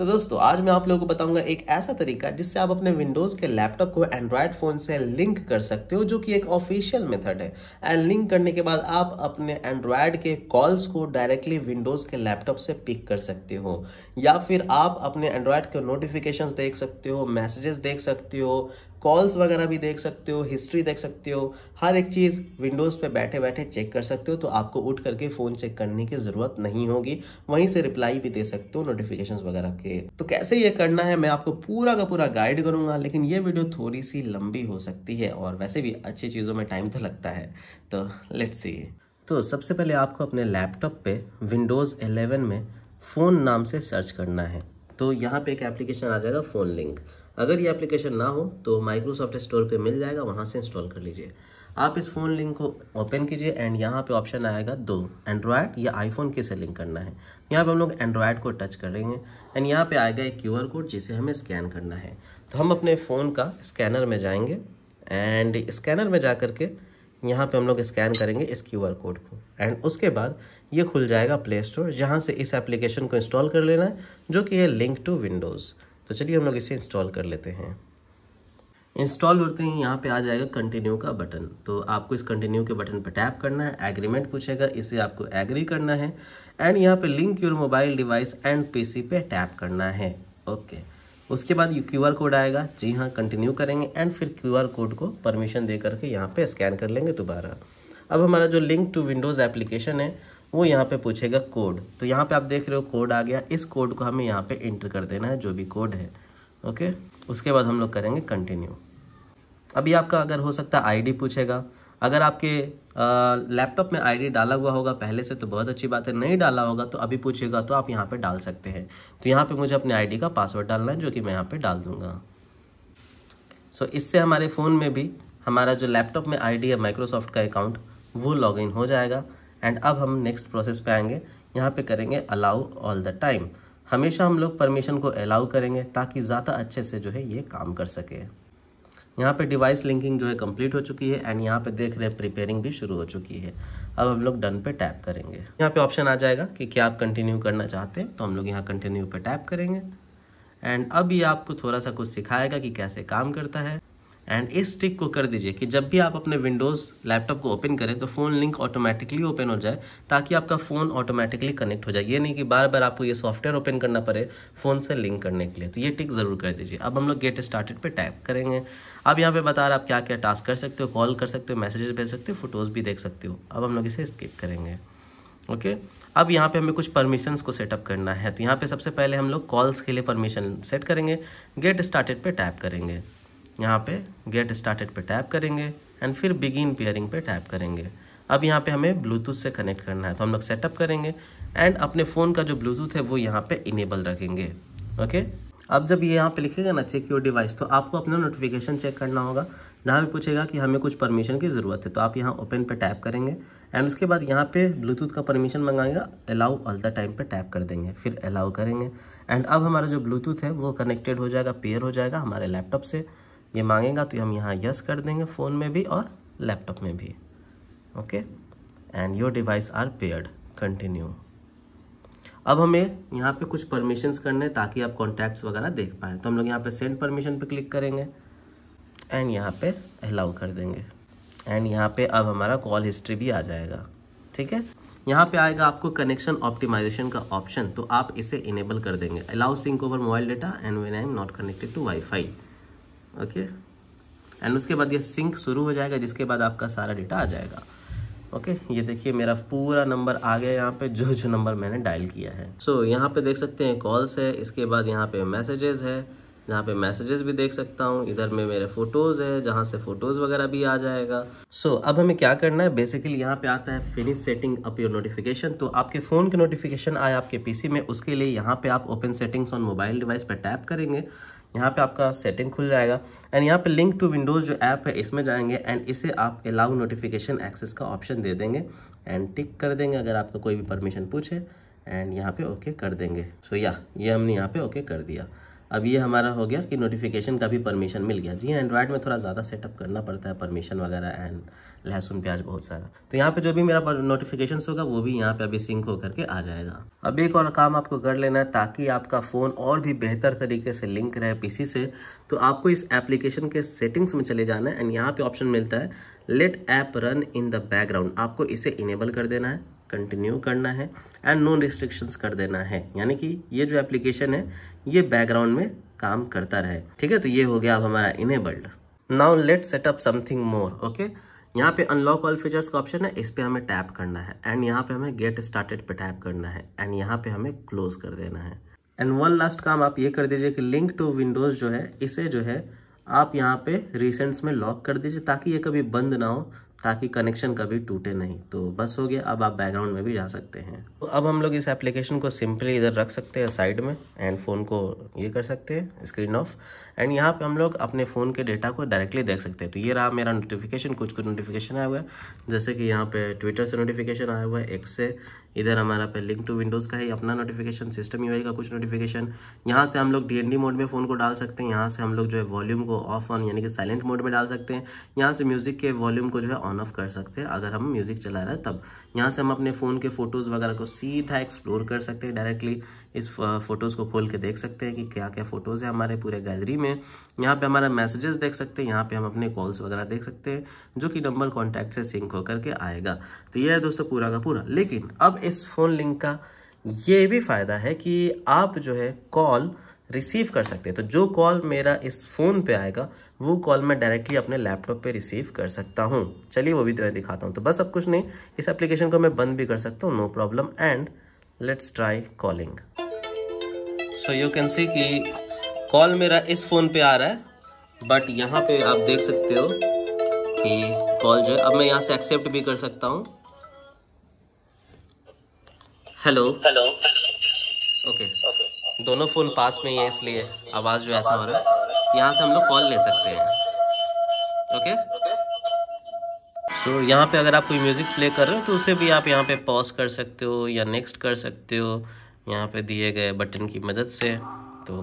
तो दोस्तों आज मैं आप लोगों को बताऊंगा एक ऐसा तरीका जिससे आप अपने विंडोज़ के लैपटॉप को एंड्रॉयड फ़ोन से लिंक कर सकते हो जो कि एक ऑफिशियल मेथड है एंड लिंक करने के बाद आप अपने एंड्रॉयड के कॉल्स को डायरेक्टली विंडोज़ के लैपटॉप से पिक कर सकते हो या फिर आप अपने एंड्रॉयड के नोटिफिकेशन देख सकते हो मैसेजेस देख सकते हो कॉल्स वगैरह भी देख सकते हो हिस्ट्री देख सकते हो हर एक चीज़ विंडोज़ पे बैठे बैठे चेक कर सकते हो तो आपको उठ करके फ़ोन चेक करने की ज़रूरत नहीं होगी वहीं से रिप्लाई भी दे सकते हो नोटिफिकेशन वगैरह के तो कैसे ये करना है मैं आपको पूरा का पूरा गाइड करूँगा लेकिन ये वीडियो थोड़ी सी लंबी हो सकती है और वैसे भी अच्छी चीज़ों में टाइम तो लगता है तो लेट्स सी तो सबसे पहले आपको अपने लैपटॉप पर विंडोज़ एलेवन में फ़ोन नाम से सर्च करना है तो यहाँ पे एक एप्लीकेशन आ जाएगा फ़ोन लिंक अगर ये एप्लीकेशन ना हो तो माइक्रोसॉफ्ट स्टोर पे मिल जाएगा वहाँ से इंस्टॉल कर लीजिए आप इस फ़ोन लिंक को ओपन कीजिए एंड यहाँ पे ऑप्शन आएगा दो एंड्रॉयड या आईफोन किसे लिंक करना है यहाँ पे हम लोग एंड्रॉयड को टच करेंगे एंड यहाँ पे आएगा एक क्यूआर कोड जिसे हमें स्कैन करना है तो हम अपने फ़ोन का स्कैनर में जाएंगे एंड स्कैनर में जा कर के यहाँ पे हम लोग स्कैन करेंगे इस क्यू आर कोड को एंड उसके बाद ये खुल जाएगा प्ले स्टोर जहाँ से इस एप्लीकेशन को इंस्टॉल कर लेना है जो कि है लिंक टू विंडोज़ तो चलिए हम लोग इसे इंस्टॉल कर लेते हैं इंस्टॉल होते ही यहाँ पे आ जाएगा कंटिन्यू का बटन तो आपको इस कंटिन्यू के बटन पर टैप करना है एग्रीमेंट पूछेगा इसे आपको एग्री करना है एंड यहाँ पे link your mobile device and PC पे टैप करना है ओके उसके बाद यू क्यू कोड आएगा जी हाँ कंटिन्यू करेंगे एंड फिर क्यू कोड को परमिशन दे करके यहाँ पर स्कैन कर लेंगे दोबारा अब हमारा जो लिंक टू विंडोज़ एप्लीकेशन है वो यहाँ पे पूछेगा कोड तो यहाँ पे आप देख रहे हो कोड आ गया इस कोड को हमें यहाँ पे इंटर कर देना है जो भी कोड है ओके उसके बाद हम लोग करेंगे कंटिन्यू अभी आपका अगर हो सकता है आईडी पूछेगा अगर आपके लैपटॉप में आईडी डाला हुआ होगा पहले से तो बहुत अच्छी बात है नहीं डाला होगा तो अभी पूछेगा तो आप यहाँ पे डाल सकते हैं तो यहाँ पे मुझे अपने आईडी का पासवर्ड डालना है जो कि मैं यहाँ पे डाल दूंगा सो so, इससे हमारे फ़ोन में भी हमारा जो लैपटॉप में आईडी है माइक्रोसॉफ्ट का अकाउंट वो लॉग हो जाएगा एंड अब हम नेक्स्ट प्रोसेस पे आएंगे यहाँ पे करेंगे अलाउ ऑल द टाइम हमेशा हम लोग परमिशन को अलाउ करेंगे ताकि ज़्यादा अच्छे से जो है ये काम कर सके यहाँ पे डिवाइस लिंकिंग जो है कंप्लीट हो चुकी है एंड यहाँ पे देख रहे हैं प्रिपेयरिंग भी शुरू हो चुकी है अब हम लोग डन पे टैप करेंगे यहाँ पे ऑप्शन आ जाएगा कि क्या आप कंटिन्यू करना चाहते हैं तो हम लोग यहाँ कंटिन्यू पे टैप करेंगे एंड अब ये आपको थोड़ा सा कुछ सिखाएगा कि कैसे काम करता है एंड इस ट्रिक को कर दीजिए कि जब भी आप अपने विंडोज़ लैपटॉप को ओपन करें तो फ़ोन लिंक ऑटोमेटिकली ओपन हो जाए ताकि आपका फ़ोन ऑटोमेटिकली कनेक्ट हो जाए ये नहीं कि बार बार आपको ये सॉफ्टवेयर ओपन करना पड़े फ़ोन से लिंक करने के लिए तो ये ट्रिक ज़रूर कर दीजिए अब हम लोग गेट स्टार्टेड पर टाइप करेंगे अब यहाँ पर बता रहा आप क्या क्या टास्क कर सकते हो कॉल कर सकते हो मैसेजेस भेज सकते हो फोटोज़ भी देख सकते हो अब हम लोग इसे स्किप करेंगे ओके okay? अब यहाँ पे हमें कुछ परमिशंस को सेटअप करना है तो यहाँ पे सबसे पहले हम लोग कॉल्स के लिए परमिशन सेट करेंगे गेट स्टार्टेड पे टैप करेंगे यहाँ पे गेट स्टार्टेड पे टैप करेंगे एंड फिर बिगिन पेयरिंग पे टैप करेंगे अब यहाँ पे हमें ब्लूटूथ से कनेक्ट करना है तो हम लोग सेटअप करेंगे एंड अपने फ़ोन का जो ब्लूटूथ है वो यहाँ पे इनेबल रखेंगे ओके अब जब ये यहाँ पे लिखेगा ना चेक योर डिवाइस तो आपको अपना नोटिफिकेशन चेक करना होगा जहाँ पर पूछेगा कि हमें कुछ परमिशन की ज़रूरत है तो आप यहाँ ओपन पर टैप करेंगे एंड उसके बाद यहाँ पे ब्लूटूथ का परमिशन मंगाएगा अलाउ ऑल द टाइम पर टैप कर देंगे फिर अलाउ करेंगे एंड अब हमारा जो ब्लूटूथ है वो कनेक्टेड हो जाएगा पेयर हो जाएगा हमारे लैपटॉप से ये मांगेगा तो हम यहाँ यस कर देंगे फ़ोन में भी और लैपटॉप में भी okay and your device are paired continue अब हमें यहाँ पे कुछ परमिशंस करने हैं ताकि आप कॉन्टैक्ट्स वगैरह देख पाए तो हम लोग यहाँ पे सेंड परमिशन पे क्लिक करेंगे एंड यहाँ पे अलाउ कर देंगे एंड यहाँ पे अब हमारा कॉल हिस्ट्री भी आ जाएगा ठीक है यहाँ पे आएगा आपको कनेक्शन ऑप्टिमाइजेशन का ऑप्शन तो आप इसे इनेबल कर देंगे allow sync over mobile data and when I am not connected to wifi okay and उसके बाद ये सिंक शुरू हो जाएगा जिसके बाद आपका सारा डेटा आ जाएगा ओके okay, ये देखिए मेरा पूरा नंबर आ गया यहाँ पे जो जो नंबर मैंने डायल किया है सो so, यहाँ पे देख सकते हैं कॉल्स है इसके बाद यहाँ पे मैसेजेस है यहाँ पे मैसेजेस भी देख सकता हूँ इधर में मेरे फोटोज़ है जहाँ से फ़ोटोज़ वगैरह भी आ जाएगा सो so, अब हमें क्या करना है बेसिकली यहाँ पे आता है finish setting up your notification तो आपके फ़ोन के नोटिफिकेशन आए आपके पीसी में उसके लिए यहाँ पे आप open settings on mobile device पर टैप करेंगे यहाँ पे आपका सेटिंग खुल जाएगा एंड यहाँ पे लिंक टू विंडोज़ जो ऐप है इसमें जाएंगे एंड इसे आप अलाउ नोटिफिकेशन एक्सेस का ऑप्शन दे देंगे एंड टिक कर देंगे अगर आपका कोई भी परमिशन पूछे एंड यहाँ पे ओके okay कर देंगे सो so, या yeah, ये हमने यहाँ पे ओके okay कर दिया अब ये हमारा हो गया कि नोटिफिकेशन का भी परमिशन मिल गया जी एंड्रॉयड हाँ, में थोड़ा ज़्यादा सेटअप करना पड़ता है परमिशन वगैरह एंड लहसुन प्याज बहुत सारा तो यहाँ पे जो भी मेरा नोटिफिकेशन होगा वो भी यहाँ पे अभी सिंक होकर के आ जाएगा अब एक और काम आपको कर लेना है ताकि आपका फ़ोन और भी बेहतर तरीके से लिंक रहे पी से तो आपको इस एप्लीकेशन के सेटिंग्स में चले जाना है एंड यहाँ पर ऑप्शन मिलता है let app run in the background आपको इसे इनेबल कर देना है कंटिन्यू करना है एंड नो रिस्ट्रिक्शंस कर देना है यानी कि ये जो एप्लीकेशन है ये बैकग्राउंड में काम करता रहे ठीक है तो ये हो गया अब हमारा enabled now let setup something more okay यहाँ पे अनलॉक ऑल फीचर्स का ऑप्शन है इस पर हमें टैप करना है एंड यहाँ पे हमें गेट स्टार्टेड पे टैप करना है एंड यहाँ पे हमें क्लोज कर देना है एंड वन लास्ट काम आप ये कर दीजिए कि लिंक टू विंडोज़ जो है इसे जो है आप यहाँ पे रिसेंट्स में लॉक कर दीजिए ताकि ये कभी बंद ना हो ताकि कनेक्शन कभी टूटे नहीं तो बस हो गया अब आप बैकग्राउंड में भी जा सकते हैं तो अब हम लोग इस एप्लीकेशन को सिंपली इधर रख सकते हैं साइड में एंड फ़ोन को ये कर सकते हैं स्क्रीन ऑफ एंड यहाँ पे हम लोग अपने फ़ोन के डेटा को डायरेक्टली देख सकते हैं तो ये रहा मेरा नोटिफिकेशन कुछ कुछ नोटिफिकेशन आया हुआ है जैसे कि यहाँ पे ट्विटर से नोटिफिकेशन आया हुआ है एक्स से इधर हमारा पे लिंक टू विंडोज़ का ही अपना नोटिफिकेशन सिस्टम यू का कुछ नोटिफिकेशन यहाँ से हम लोग डी मोड में फ़ोन को डाल सकते हैं यहाँ से हम लोग जो है वॉल्यूम को ऑफ ऑन यानी कि साइलेंट मोड में डाल सकते हैं यहाँ से म्यूज़िक के वॉल्यूम को जो है ऑन ऑफ कर सकते हैं अगर हम म्यूज़िक चला रहे हैं तब यहाँ से हम अपने फ़ोन के फ़ोटोज़ वगैरह को सीधा एक्सप्लोर कर सकते हैं डायरेक्टली इस फ़ोटोज़ को खोल के देख सकते हैं कि क्या क्या फ़ोटोज़ है हमारे पूरे गैलरी में यहाँ पे हमारा मैसेजेस देख सकते हैं यहाँ पे हम अपने कॉल्स वगैरह देख सकते हैं जो कि नंबर कॉन्टैक्ट से सिंक होकर के आएगा तो यह है दोस्तों पूरा का पूरा लेकिन अब इस फ़ोन लिंक का ये भी फ़ायदा है कि आप जो है कॉल रिसीव कर सकते हैं तो जो कॉल मेरा इस फ़ोन पे आएगा वो कॉल मैं डायरेक्टली अपने लैपटॉप पे रिसीव कर सकता हूँ चलिए वो भी तो मैं दिखाता हूँ तो बस अब कुछ नहीं इस एप्लीकेशन को मैं बंद भी कर सकता हूँ no problem and let's try calling so you can see कि कॉल मेरा इस फ़ोन पे आ रहा है बट यहाँ पे आप देख सकते हो कि कॉल जो है अब मैं यहाँ से एक्सेप्ट भी कर सकता हूँ हेलो हेलो ओके दोनों फ़ोन पास में ही है इसलिए आवाज़ जो ऐसा हो रहा है यहाँ से हम लोग कॉल ले सकते हैं ओके सो so, यहाँ पे अगर आप कोई म्यूज़िक प्ले कर रहे हो तो उसे भी आप यहाँ पे पॉज कर सकते हो या नेक्स्ट कर सकते हो यहाँ पे दिए गए बटन की मदद से तो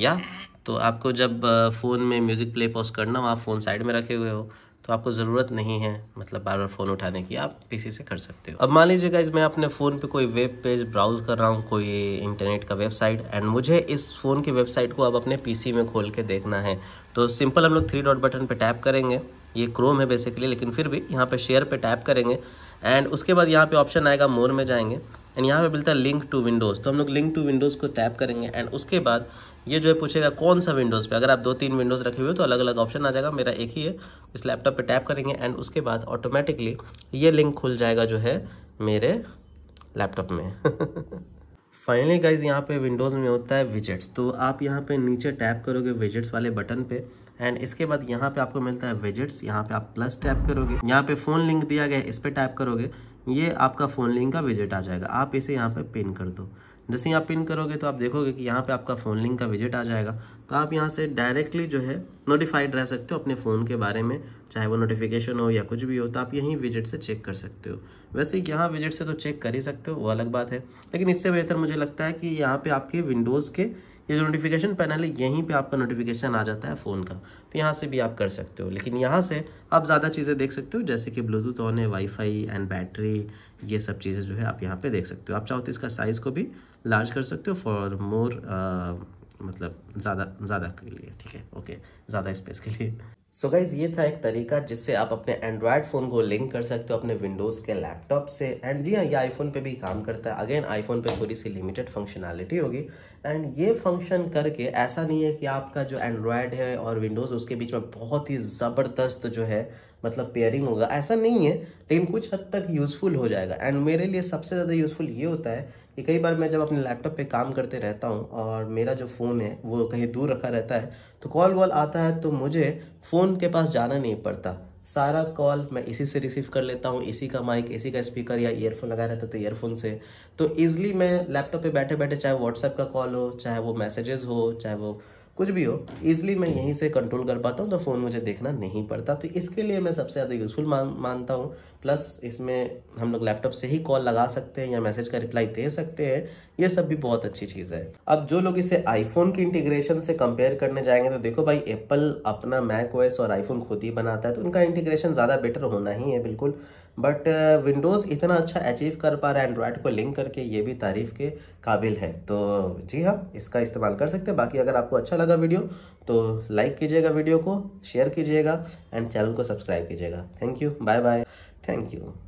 या तो आपको जब फ़ोन uh, में म्यूज़िक प्ले पॉज करना हो आप फ़ोन साइड में रखे हुए हो तो आपको ज़रूरत नहीं है मतलब बार बार फ़ोन उठाने की आप पीसी से कर सकते हो अब मान लीजिए गाइज मैं अपने फ़ोन पे कोई वेब पेज ब्राउज कर रहा हूँ कोई इंटरनेट का वेबसाइट एंड मुझे इस फ़ोन की वेबसाइट को अब अपने पीसी में खोल के देखना है तो सिंपल हम लोग थ्री डॉट बटन पर टैप करेंगे ये क्रोम है बेसिकली लेकिन फिर भी यहाँ पर शेयर पर टैप करेंगे एंड उसके बाद यहाँ पर ऑप्शन आएगा मोर में जाएंगे एंड यहाँ पे मिलता है लिंक टू विंडोज़ तो हम लोग लिंक टू विंडोज़ को टैप करेंगे एंड उसके बाद ये जो है पूछेगा कौन सा विंडोज़ पे अगर आप दो तीन विंडोज़ रखे हुए हो तो अलग अलग ऑप्शन आ जाएगा मेरा एक ही है इस लैपटॉप पे टैप करेंगे एंड उसके बाद ऑटोमेटिकली ये लिंक खुल जाएगा जो है मेरे लैपटॉप में फाइनली गाइज यहाँ पे विंडोज़ में होता है विजेट्स तो आप यहाँ पे नीचे टैप करोगे विजेट्स वाले बटन पे एंड इसके बाद यहाँ पे आपको मिलता है विजेट्स यहाँ पे आप प्लस टैप करोगे यहाँ पे फ़ोन लिंक दिया गया है इस पर टैप करोगे ये आपका फ़ोन लिंक का विजिट आ जाएगा आप इसे यहाँ पर पिन कर दो जैसे यहाँ पिन करोगे तो आप देखोगे कि यहाँ पे आपका फ़ोन लिंक का विजिट आ जाएगा तो आप यहाँ से डायरेक्टली जो है नोटिफाइड रह सकते हो अपने फ़ोन के बारे में चाहे वो नोटिफिकेशन हो या कुछ भी हो तो आप यहीं विजिट से चेक कर सकते हो वैसे यहाँ विजिट से तो चेक कर ही सकते हो वो अलग बात है लेकिन इससे बेहतर मुझे लगता है कि यहाँ पर आपके विंडोज़ के ये जो नोटिफिकेशन पैनल है यहीं पे आपका नोटिफिकेशन आ जाता है फ़ोन का तो यहाँ से भी आप कर सकते हो लेकिन यहाँ से आप ज़्यादा चीज़ें देख सकते हो जैसे कि ब्लूटूथ ऑन है वाईफाई एंड बैटरी ये सब चीज़ें जो है आप यहाँ पे देख सकते हो आप चाहो तो इसका साइज़ को भी लार्ज कर सकते हो फॉर मोर मतलब ज़्यादा ज़्यादा के लिए ठीक है ओके ज़्यादा स्पेस के लिए सो so गाइज ये था एक तरीका जिससे आप अपने एंड्रॉयड फ़ोन को लिंक कर सकते हो अपने विंडोज़ के लैपटॉप से एंड जी हाँ ये आईफोन पे भी काम करता है अगेन आईफोन पे थोड़ी सी लिमिटेड फंक्शनैलिटी होगी एंड ये फंक्शन करके ऐसा नहीं है कि आपका जो एंड्रॉयड है और विंडोज़ उसके बीच में बहुत ही ज़बरदस्त जो है मतलब पेयरिंग होगा ऐसा नहीं है लेकिन कुछ हद तक यूज़फुल हो जाएगा एंड मेरे लिए सबसे ज़्यादा यूज़फुल ये होता है कि कई बार मैं जब अपने लैपटॉप पे काम करते रहता हूँ और मेरा जो फ़ोन है वो कहीं दूर रखा रहता है तो कॉल वॉल आता है तो मुझे फ़ोन के पास जाना नहीं पड़ता सारा कॉल मैं इसी से रिसीव कर लेता हूँ इसी का माइक इसी का स्पीकर या ईयरफोन लगा रहता तो ईयरफोन से तो ईज़िली मैं लैपटॉप पे बैठे बैठे चाहे व्हाट्सएप का कॉल हो चाहे वो मैसेजेस हो चाहे वो कुछ भी हो इजिली मैं यहीं से कंट्रोल कर पाता हूँ तो फ़ोन मुझे देखना नहीं पड़ता तो इसके लिए मैं सबसे ज़्यादा यूज़फुल मान मानता हूँ प्लस इसमें हम लोग लैपटॉप से ही कॉल लगा सकते हैं या मैसेज का रिप्लाई दे सकते हैं ये सब भी बहुत अच्छी चीज़ है अब जो लोग इसे आईफोन की इंटीग्रेशन से कंपेयर करने जाएंगे तो देखो भाई एप्पल अपना मैक ओएस और आईफोन खुद ही बनाता है तो उनका इंटीग्रेशन ज़्यादा बेटर होना ही है बिल्कुल बट विंडोज़ uh, इतना अच्छा अचीव कर पा रहा है एंड्रॉयड को लिंक करके ये भी तारीफ़ के काबिल है तो जी हाँ इसका इस्तेमाल कर सकते हैं बाकी अगर आपको अच्छा लगा वीडियो तो लाइक कीजिएगा वीडियो को शेयर कीजिएगा एंड चैनल को सब्सक्राइब कीजिएगा thank you bye bye Thank mm. you.